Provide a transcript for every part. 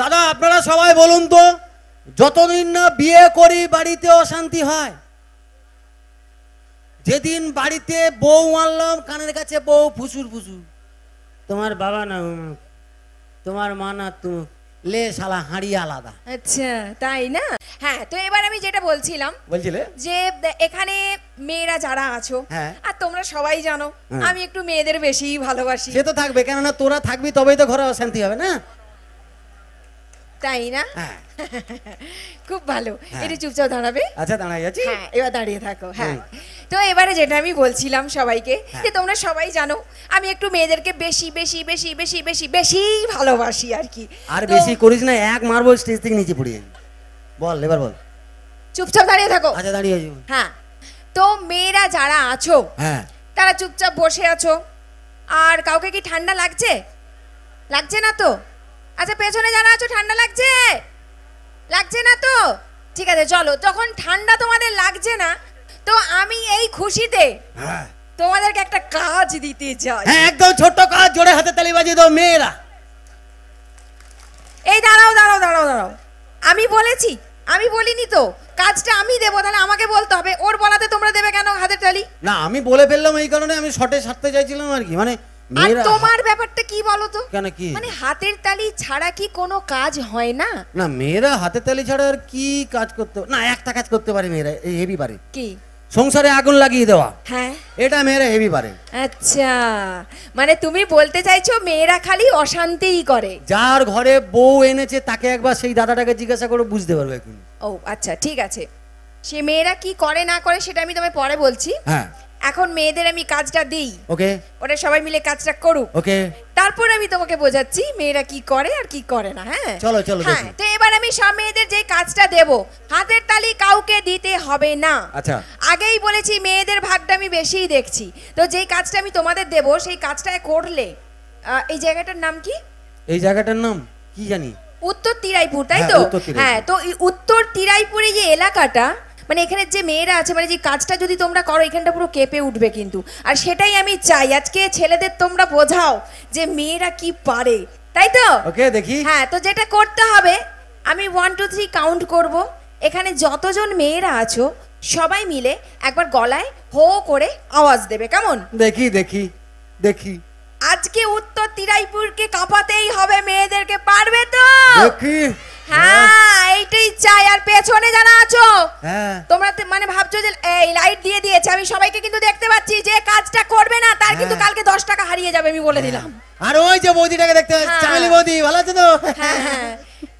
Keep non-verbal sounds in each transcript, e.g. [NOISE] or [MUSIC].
দাদা আপনারা সবাই বলুন তো যতদিন না বিয়ে করি বাড়িতে অশান্তি হয় যেদিন বাড়িতে বউ মারলাম কানের কাছে বউ ফুসুর ফুসুর তোমার বাবা না তোমার মা না লে শালা হাঁড়ি আলাদা আচ্ছা তাই না হ্যাঁ তো এবার আমি যেটা বলছিলাম বলছিলে যে এখানে মেয়েরা যারা আছো হ্যাঁ। আর তোমরা সবাই জানো হ্যাঁ। আমি একটু মেয়েদের বেশি ভালোবাসি সে তো থাকবে কেননা তোরা থাকবি তবেই তো ঘরে অশান্তি হবে না তাই না হ্যাঁ। [LAUGHS] খুব ভালো হ্যাঁ। এটা চুপচাপ দাঁড়াবে আচ্ছা দাঁড়াই আছি হ্যাঁ, এবার দাঁড়িয়ে থাকো হ্যাঁ তো এবারে যেটা আমি বলছিলাম সবাইকে যে তোমরা সবাই জানো আমি একটু মেয়েদেরকে বেশি বেশি বেশি বেশি বেশি বেশি ভালোবাসি আর কি আর বেশি করিস না এক মারবো স্টেজ থেকে নিচে পড়িয়ে বল এবার বল চুপচাপ দাঁড়িয়ে থাকো আচ্ছা দাঁড়িয়ে আছি হ্যাঁ তো মেয়েরা যারা আছো হ্যাঁ তারা চুপচাপ বসে আছো আর কাউকে কি ঠান্ডা লাগছে লাগছে না তো আচ্ছা পেছনে যারা আছো ঠান্ডা লাগছে লাগছে না তো ঠিক আছে চলো যখন ঠান্ডা তোমাদের লাগছে না তো আমি এই খুশিতে হ্যাঁ। তোমাদেরকে একটা কাজ দিতে চাই হ্যাঁ একদম ছোট কাজ জোরে হাতে তালি বাজিয়ে দাও মেয়েরা এই দাঁড়াও দাঁড়াও দাঁড়াও দাঁড়াও আমি বলেছি আমি বলিনি তো কাজটা আমি দেবো তাহলে আমাকে বলতে হবে ওর বলাতে তোমরা দেবে কেন হাতে তালি না আমি বলে ফেললাম এই কারণে আমি শর্টে সারতে চাইছিলাম আর কি মানে আর তোমার ব্যাপারটা কি বলতো কেন কি মানে হাতের তালি ছাড়া কি কোনো কাজ হয় না না মেয়েরা হাতের তালি ছাড়া আর কি কাজ করতে না একটা কাজ করতে পারে মেয়েরা হেভি পারে কি সংসারে আগুন লাগিয়ে দেওয়া হ্যাঁ এটা মেয়েরা হেভি পারে আচ্ছা মানে তুমি বলতে চাইছো মেয়েরা খালি অশান্তিই করে যার ঘরে বউ এনেছে তাকে একবার সেই দাদাটাকে জিজ্ঞাসা করে বুঝতে পারবে এখন ও আচ্ছা ঠিক আছে সে মেয়েরা কি করে না করে সেটা আমি তোমায় পরে বলছি হ্যাঁ এখন মেয়েদের আমি কাজটা দিই ওকে ওরা সবাই মিলে কাজটা করুক ওকে তারপর আমি তোমাকে বোঝাচ্ছি মেয়েরা কি করে আর কি করে না হ্যাঁ চলো চলো হ্যাঁ তো এবার আমি সব মেয়েদের যে কাজটা দেব হাতের তালি কাউকে দিতে হবে না আচ্ছা আগেই বলেছি মেয়েদের ভাগটা আমি বেশিই দেখছি তো যেই কাজটা আমি তোমাদের দেব সেই কাজটা করলে এই জায়গাটার নাম কি এই জায়গাটার নাম কি জানি উত্তর তিরাইপুর তাই তো হ্যাঁ তো হ্যাঁ, উত্তর তিরাইপুরে যে এলাকাটা মানে এখানে যে মেয়েরা আছে মানে যে কাজটা যদি তোমরা করো এখানটা পুরো কেঁপে উঠবে কিন্তু আর সেটাই আমি চাই আজকে ছেলেদের তোমরা বোঝাও যে মেয়েরা কি পারে তাই তো ওকে দেখি হ্যাঁ তো যেটা করতে হবে আমি ওয়ান টু থ্রি কাউন্ট করব এখানে যতজন মেয়েরা আছো সবাই মিলে একবার গলায় হো করে আওয়াজ দেবে কেমন দেখি দেখি দেখি আজকে উত্তর তিরাইপুরকে কাঁপাতেই হবে মেয়েদেরকে পারবে তো হ্যাঁ এইটাই চাই আর পেছনে যারা আছো হ্যাঁ। তোমরা মানে ভাবছো যে এই লাইট দিয়ে দিয়েছে আমি সবাইকে কিন্তু দেখতে পাচ্ছি যে কাজটা করবে না তার কিন্তু হ্যাঁ। কালকে দশ টাকা হারিয়ে যাবে আমি বলে হ্যাঁ। দিলাম আর ওই যে বৌদিটাকে দেখতে চামেলি বৌদি ভালো আছে তো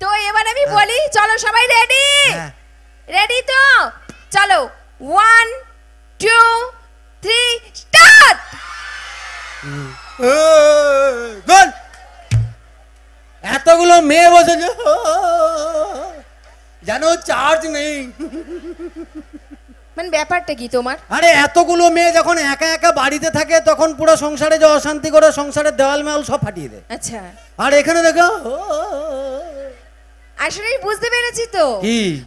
তো এবার আমি বলি চলো সবাই রেডি রেডি তো চলো ওয়ান টু থ্রি স্টার্ট গোল এতগুলো মেয়ে বসেছে যেন চার্জ নেই মানে ব্যাপারটা কি তোমার আরে এতগুলো মেয়ে যখন একা একা বাড়িতে থাকে তখন পুরো সংসারে যে অশান্তি করে সংসারের দেওয়াল মেওয়াল সব ফাটিয়ে দেয় আচ্ছা আর এখানে দেখো আসলে বুঝতে পেরেছি তো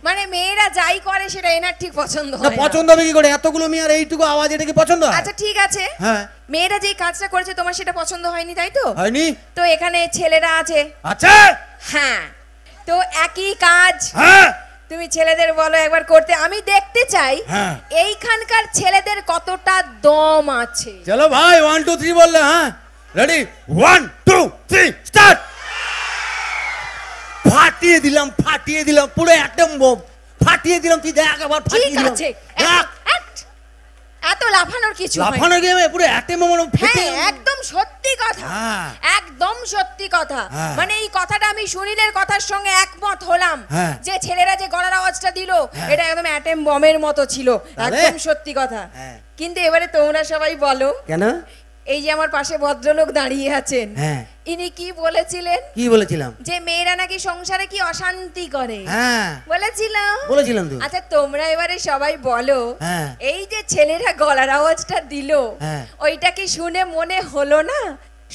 মানে মেয়েরা যাই করে সেটা এনার ঠিক পছন্দ হয় পছন্দ হবে কি করে এতগুলো মেয়ে আর এইটুকু আওয়াজ এটা কি পছন্দ হয় আচ্ছা ঠিক আছে হ্যাঁ মেয়েরা যেই কাজটা করেছে তোমার সেটা পছন্দ হয়নি তাই তো হয়নি তো এখানে ছেলেরা আছে আচ্ছা হ্যাঁ তো একই কাজ হ্যাঁ। তুমি ছেলেদের বলো একবার করতে আমি দেখতে চাই হ্যাঁ। এইখানকার ছেলেদের কতটা দম আছে চলো ভাই ওয়ান টু থ্রি বললে হ্যাঁ ready one two three start ফাটিয়ে দিলাম ফাটিয়ে দিলাম পুরো একদম ফাটিয়ে দিলাম তুই দেখ আবার ফাটিয়ে দিলাম দেখ এত লাফানোর কিছু লাফানোর গেমে পুরো অ্যাটে মোমো ফেটে একদম সত্যি কথা হ্যাঁ। একদম সত্যি কথা হ্যাঁ। মানে এই কথাটা আমি সুনীলের কথার সঙ্গে একমত হলাম হ্যাঁ। যে ছেলেরা যে গলার আওয়াজটা দিল এটা একদম অ্যাটেম বমের মতো ছিল একদম সত্যি কথা কিন্তু এবারে তোমরা সবাই বলো কেন এই যে আমার পাশে ভদ্রলোক দাঁড়িয়ে আছেন হ্যাঁ ইনি কি বলেছিলেন কি বলেছিলাম যে মেয়েরা নাকি সংসারে কি অশান্তি করে হ্যাঁ। বলেছিলাম বলেছিলাম তো আচ্ছা তোমরা এবারে সবাই বলো হ্যাঁ। এই যে ছেলেরা গলার আওয়াজটা দিল হ্যাঁ। ওইটা কি শুনে মনে হলো না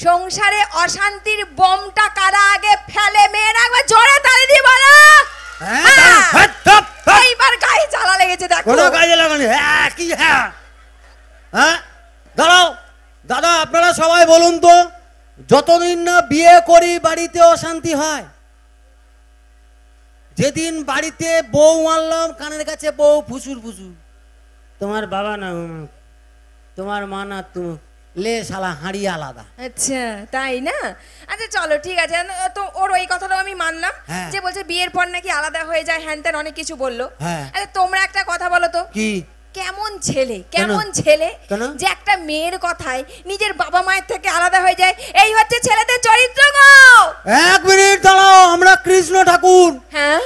সংসারে অশান্তির বোমটা কারা আগে ফেলে মেয়েরা একবার জোরে তালি দিয়ে বলো এইবার গায়ে জ্বালা লেগেছে দেখো কোনো গায়ে লাগানি হ্যাঁ কি হ্যাঁ হ্যাঁ দাদা আপনারা সবাই বলুন তো যতদিন না বিয়ে করি বাড়িতে অশান্তি হয় যেদিন বাড়িতে বউ মারলাম কানের কাছে বউ ফুসুর ফুসুর তোমার বাবা না তোমার মা না তুমি লে শালা হাঁড়ি আলাদা আচ্ছা তাই না আচ্ছা চলো ঠিক আছে তো ওর ওই কথাটাও আমি মানলাম হ্যাঁ। যে বলছে বিয়ের পর নাকি আলাদা হয়ে যায় হ্যান অনেক কিছু বললো হ্যাঁ। আচ্ছা তোমরা একটা কথা বলো তো কি কেমন ছেলে কেমন ছেলে যে একটা মেয়ের কথায় নিজের বাবা মায়ের থেকে আলাদা হয়ে যায় এই হচ্ছে ছেলেদের চরিত্র গো এক মিনিট দাঁড়াও আমরা কৃষ্ণ ঠাকুর হ্যাঁ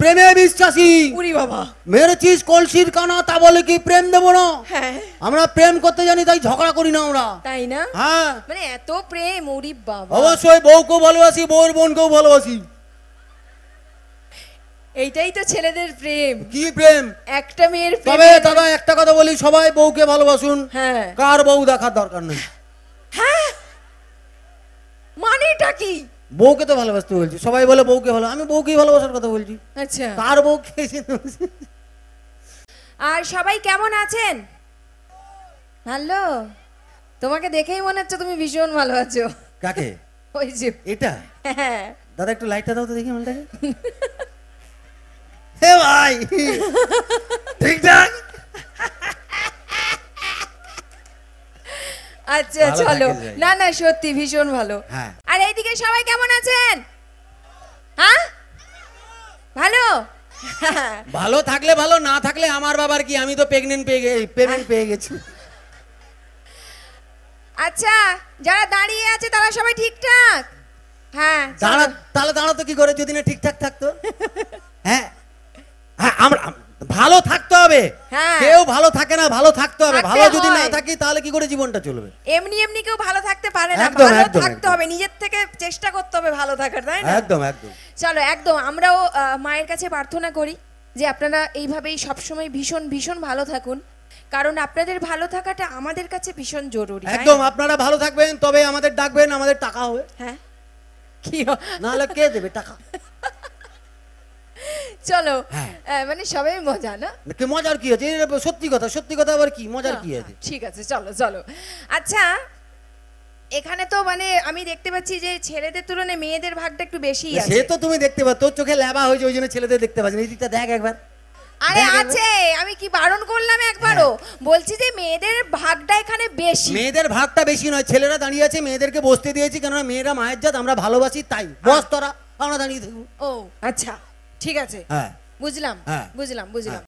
প্রেমে বিশ্বাসী উরি বাবা মেরেছিস কলসির কানা তা বলে কি প্রেম দেবো না হ্যাঁ আমরা প্রেম করতে জানি তাই ঝগড়া করি না আমরা তাই না হ্যাঁ মানে এত প্রেম উরি বাবা অবশ্যই বউকেও ভালোবাসি বউর বোনকেও ভালোবাসি এইটাই তো ছেলেদের প্রেম কি প্রেম একটা মেয়ের তবে দাদা একটা কথা বলি সবাই বউকে ভালোবাসুন হ্যাঁ কার বউ দেখার দরকার নেই হ্যাঁ মানেটা কি বউকে তো ভালোবাসতে বলছি সবাই বলে বউকে ভালো আমি বউকেই ভালোবাসার কথা বলছি আচ্ছা কার বউকে আর সবাই কেমন আছেন ভালো তোমাকে দেখেই মনে হচ্ছে তুমি ভীষণ ভালো আছো কাকে ওই যে এটা হ্যাঁ দাদা একটু লাইটটা দাও তো দেখি মনটাকে [LAUGHS] হে ভাই ঠিকঠাক আচ্ছা চলো না না সত্যি ভীষণ ভালো হ্যাঁ। আর এইদিকে সবাই কেমন আছেন হ্যাঁ? ভালো ভালো থাকলে ভালো না থাকলে আমার বাবার কি আমি তো প্রেগনেন্ট পেয়ে গেছি পেমেন্ট পেয়ে গেছি আচ্ছা যারা দাঁড়িয়ে আছে তারা সবাই ঠিকঠাক হ্যাঁ দাঁড়া তাহলে দাঁড়াতো কি করে যদি না ঠিকঠাক থাকতো [LAUGHS] হ্যাঁ হ্যাঁ, ভালো থাকতে হবে হ্যাঁ। কেউ ভালো থাকে না ভালো থাকতে হবে ভালো যদি না থাকি তাহলে কি করে জীবনটা চলবে এমনি এমনি কেউ ভালো থাকতে পারে না ভালো থাকতে হবে নিজের থেকে চেষ্টা করতে হবে ভালো থাকার তাই না একদম একদম চলো একদম আমরাও মায়ের কাছে প্রার্থনা করি যে আপনারা এইভাবেই সবসময় ভীষণ ভীষণ ভালো থাকুন কারণ আপনাদের ভালো থাকাটা আমাদের কাছে ভীষণ জরুরি একদম আপনারা ভালো থাকবেন তবে আমাদের ডাকবেন আমাদের টাকা হবে হ্যাঁ কি না হলে কে দেবে টাকা [LAUGHS] চলো হ্যাঁ। মানে সবাই মজা না কি মজার কি আছে সত্যি কথা সত্যি কথা আবার কি মজার হ্যাঁ, কি আছে হ্যাঁ, ঠিক আছে চলো চলো আচ্ছা এখানে তো মানে আমি দেখতে পাচ্ছি যে ছেলেদের তুলনায় মেয়েদের ভাগটা একটু বেশি আছে সে তো তুমি দেখতে পাচ্ছ তোর চোখে ল্যাবা হয়েছে ওই জন্য ছেলেদের দেখতে পাচ্ছ এই দিকটা দেখ একবার আরে আছে আমি কি বারণ করলাম একবারও বলছি যে মেয়েদের ভাগটা এখানে বেশি মেয়েদের ভাগটা বেশি নয় ছেলেরা দাঁড়িয়ে আছে মেয়েদেরকে বসতে দিয়েছি কেননা মেয়েরা মায়ের জাত আমরা ভালোবাসি তাই বস তোরা আমরা দাঁড়িয়ে থাকবো ও আচ্ছা ঠিক আছে হ্যাঁ। হ্যাঁ। বুঝলাম বুঝলাম বুঝলাম